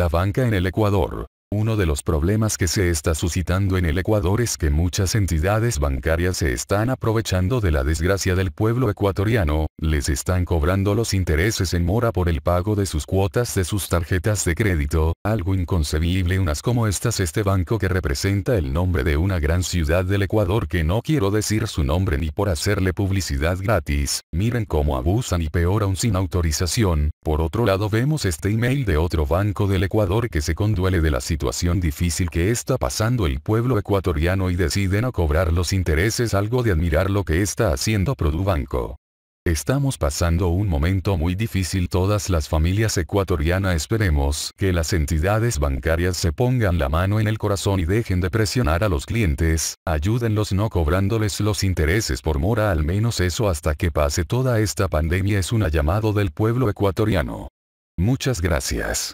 la banca en el Ecuador. Uno de los problemas que se está suscitando en el Ecuador es que muchas entidades bancarias se están aprovechando de la desgracia del pueblo ecuatoriano, les están cobrando los intereses en mora por el pago de sus cuotas de sus tarjetas de crédito, algo inconcebible unas como estas este banco que representa el nombre de una gran ciudad del Ecuador que no quiero decir su nombre ni por hacerle publicidad gratis, miren cómo abusan y peor aún sin autorización, por otro lado vemos este email de otro banco del Ecuador que se conduele de la situación difícil que está pasando el pueblo ecuatoriano y deciden no cobrar los intereses algo de admirar lo que está haciendo Produbanco. Estamos pasando un momento muy difícil todas las familias ecuatorianas esperemos que las entidades bancarias se pongan la mano en el corazón y dejen de presionar a los clientes, ayúdenlos no cobrándoles los intereses por mora al menos eso hasta que pase toda esta pandemia es un llamado del pueblo ecuatoriano. Muchas gracias.